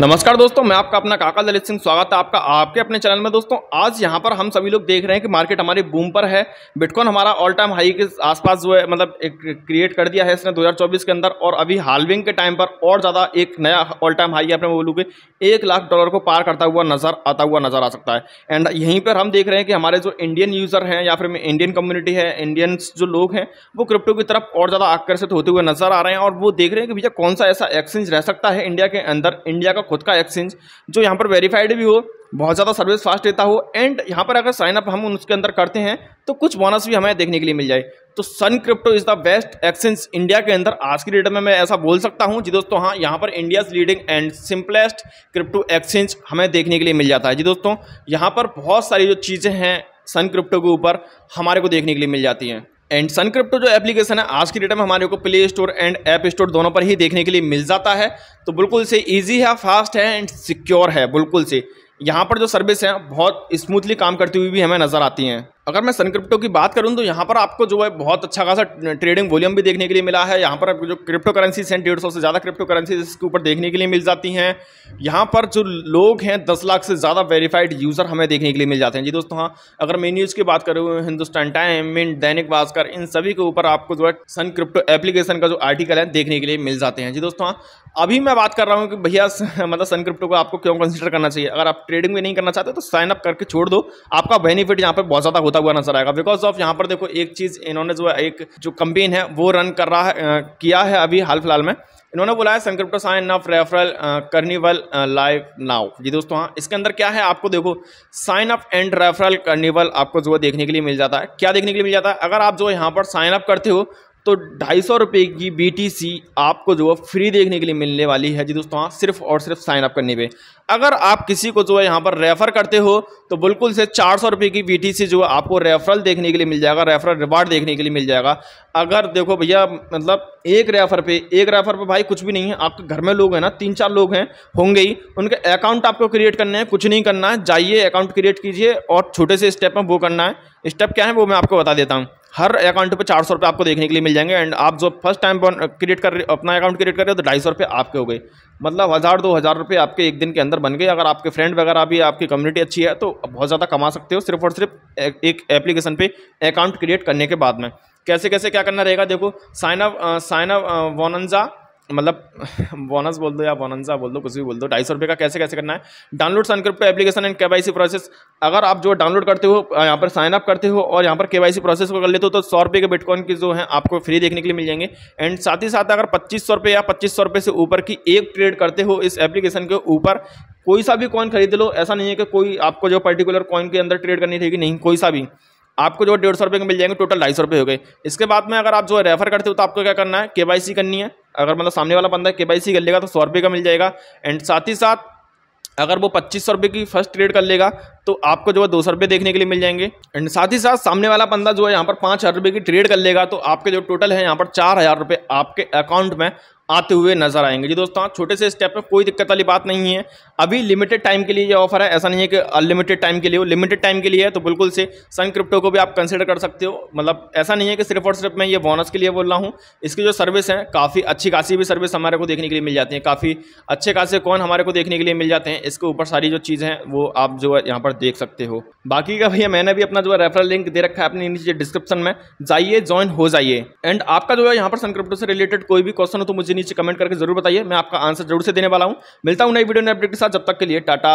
नमस्कार दोस्तों मैं आपका अपना काका ललित सिंह स्वागत है आपका आपके अपने चैनल में दोस्तों आज यहाँ पर हम सभी लोग देख रहे हैं कि मार्केट हमारी बूम पर है बिटकॉइन हमारा ऑल टाइम हाई के आसपास जो है मतलब एक क्रिएट कर दिया है इसने 2024 के अंदर और अभी हालविंग के टाइम पर और ज़्यादा एक नया ऑल टाइम हाई अपने बोलूँ कि एक लाख डॉलर को पार करता हुआ नज़र आता हुआ नज़र आ सकता है एंड यहीं पर हम देख रहे हैं कि हमारे जो इंडियन यूज़र हैं या फिर इंडियन कम्युनिटी है इंडियंस जो लोग हैं वो क्रिप्टो की तरफ और ज़्यादा आकर्षित होते हुए नज़र आ रहे हैं और वो देख रहे हैं कि भैया कौन सा ऐसा एक्सचेंज रह सकता है इंडिया के अंदर इंडिया का खुद का एक्सचेंज जो यहाँ पर वेरीफाइड भी हो बहुत ज़्यादा सर्विस फास्ट देता हो एंड यहाँ पर अगर साइन अप हम उसके अंदर करते हैं तो कुछ बोनस भी हमें देखने के लिए मिल जाए तो Sun crypto is the best exchange India के अंदर आज की डेट में मैं ऐसा बोल सकता हूँ जी दोस्तों हाँ यहाँ पर India's leading and simplest crypto exchange हमें देखने के लिए मिल जाता है जी दोस्तों यहाँ पर बहुत सारी जो चीज़ें हैं सन क्रिप्टो के ऊपर हमारे को देखने के लिए मिल जाती हैं एंड सनक्रिप्टो जो एप्लीकेशन है आज की डेट में हमारे को play store and app store दोनों पर ही देखने के लिए मिल जाता है तो बिल्कुल से ईजी है फास्ट है एंड सिक्योर है बिल्कुल से यहाँ पर जो सर्विस है बहुत स्मूथली काम करती हुई भी हमें नज़र आती हैं अगर मैं सन क्रिप्टो की बात करूं तो यहाँ पर आपको जो है बहुत अच्छा खासा ट्रेडिंग वॉल्यूम भी देखने के लिए मिला है यहाँ पर आपको जो क्रिप्टो करेंसीज हैं डेढ़ सौ से ज़्यादा क्रिप्टो करेंसीज इसके ऊपर देखने के लिए मिल जाती हैं यहाँ पर जो लोग हैं दस लाख से ज़्यादा वेरीफाइड यूज़र हमें देखने के लिए मिल जाते हैं जी दोस्तों हाँ अगर मैं न्यूज़ की बात करूँ हिंदुस्तान टाइम मिंट दैनिक भास्कर इन सभी के ऊपर आपको जो है सन क्रिप्टो एप्लीकेशन का जो आर्टिकल है देखने के लिए मिल जाते हैं जी दोस्तों हाँ अभी मैं बात कर रहा हूँ कि भैया मतलब सन क्रिप्टो को आपको क्यों कंसिडर करना चाहिए अगर आप ट्रेडिंग भी नहीं करना चाहते तो साइन अप करके छोड़ दो आपका बेनिफिट यहाँ पर बहुत ज़्यादा होता हुआ नजर आएगा बिकॉज ऑफ यहाँ पर देखो एक चीज़ इन्होंने जो एक जो कंपेन है वो रन कर रहा है किया है अभी हाल फिलहाल में इन्होंने बोला है SunCrypto sign up referral carnival live now जी दोस्तों हाँ इसके अंदर क्या है आपको देखो sign up and referral carnival आपको जो देखने के लिए मिल जाता है क्या देखने के लिए मिल जाता है अगर आप जो यहाँ पर साइन अप करते हो तो ढाई सौ रुपये की बीटीसी आपको जो है फ्री देखने के लिए मिलने वाली है जी दोस्तों हाँ, सिर्फ और सिर्फ साइन अप करने पे अगर आप किसी को जो है यहाँ पर रेफ़र करते हो तो बिल्कुल से चार सौ रुपये की बीटीसी जो है आपको रेफरल देखने के लिए मिल जाएगा रेफरल रिवार्ड देखने के लिए मिल जाएगा अगर देखो भैया मतलब एक रेफर पे एक रेफर पे भाई कुछ भी नहीं है आपके घर में लोग हैं ना तीन चार लोग हैं होंगे ही उनके अकाउंट आपको क्रिएट करने हैं कुछ नहीं करना है जाइए अकाउंट क्रिएट कीजिए और छोटे से स्टेप में वो करना है स्टेप क्या है वो मैं आपको बता देता हूँ हर अकाउंट पे चार सौ रुपये आपको देखने के लिए मिल जाएंगे एंड आप जो फर्स्ट टाइम क्रिएट कर अपना अकाउंट क्रिएट कर रहे हो तो ढाई सौ रुपये आपके हो गए मतलब हज़ार दो हज़ार रुपये आपके एक दिन के अंदर बन गए अगर आपके फ्रेंड वगैरह भी आपकी कम्युनिटी अच्छी है तो बहुत ज़्यादा कमा सकते हो सिर्फ और सिर्फ एक एप्लीकेशन पर अकाउंट क्रिएट करने के बाद में कैसे कैसे क्या करना रहेगा देखो साइन अप साइन अप वोनजा मतलब बोनस बोल दो या बोनसा बोल दो कुछ भी बोल दो ढाई सौ रुपये का कैसे कैसे करना है डाउनलोड साइन पे एप्लीकेशन एंड के प्रोसेस अगर आप जो डाउनलोड करते हो यहाँ पर साइन अप करते हो और यहाँ पर केवाईसी प्रोसेस को कर लेते हो तो सौ रुपये के बिटकॉइन की जो है आपको फ्री देखने के लिए मिल जाएंगे एंड साथ ही साथ अगर पच्चीस सौ रुपये या पच्चीस सौ रुपये से ऊपर की एक ट्रेड करते हो इस एप्लीकेशन के ऊपर कोई सा भी कॉइन खरीद लो ऐसा नहीं है कि कोई आपको जो पर्टिकुलर कॉइन के अंदर ट्रेड करनी रहेगी नहीं कोई सा भी आपको जो डेढ़ सौ रुपये के मिल जाएंगे टोटल ढाई सौ रुपये हो गए इसके बाद में अगर आप जो रेफर करते हो तो आपको क्या करना है के करनी है अगर मतलब सामने वाला बंदा के वाई सी कर लेगा तो सौ रुपये का मिल जाएगा एंड साथ ही साथ अगर वो पच्चीस सौ रुपये की फर्स्ट ट्रेड कर लेगा तो आपको जो है दो सौ रुपये देखने के लिए मिल जाएंगे एंड साथ ही साथ सामने वाला बंदा जो है यहाँ पर पाँच हज़ार रुपये की ट्रेड कर लेगा तो आपके जो टोटल है यहाँ पर चार हज़ार रुपये आपके अकाउंट में आते हुए नजर आएंगे जी दोस्तों छोटे से स्टेप में कोई दिक्कत वाली बात नहीं है अभी लिमिटेड टाइम के लिए ये ऑफर है ऐसा नहीं है कि अनलिमिटेड टाइम के लिए हो लिमिटेड टाइम के लिए है तो बिल्कुल से सन क्रिप्टो को भी आप कंसिडर कर सकते हो मतलब ऐसा नहीं है कि सिर्फ और सिर्फ मैं ये बोनस के लिए बोल रहा हूँ इसकी जो सर्विस है काफ़ी अच्छी खासी भी सर्विस हमारे को देखने के लिए मिल जाती है काफ़ी अच्छे खासे कौन हमारे को देखने के लिए मिल जाते हैं इसके ऊपर सारी जो चीज़ें हैं वो आप जो है यहाँ पर पर देख सकते हो बाकी का भैया मैंने भी अपना जो है रेफरल लिंक दे रखा है अपने नीचे डिस्क्रिप्शन में जाइए ज्वाइन हो जाइए एंड आपका जो है यहाँ पर सनक्रिप्टो से रिलेटेड कोई भी क्वेश्चन हो तो मुझे नीचे कमेंट करके जरूर बताइए मैं आपका आंसर जरूर से देने वाला हूँ मिलता हूँ नई वीडियो ने अपडेट के साथ जब तक के लिए टाटा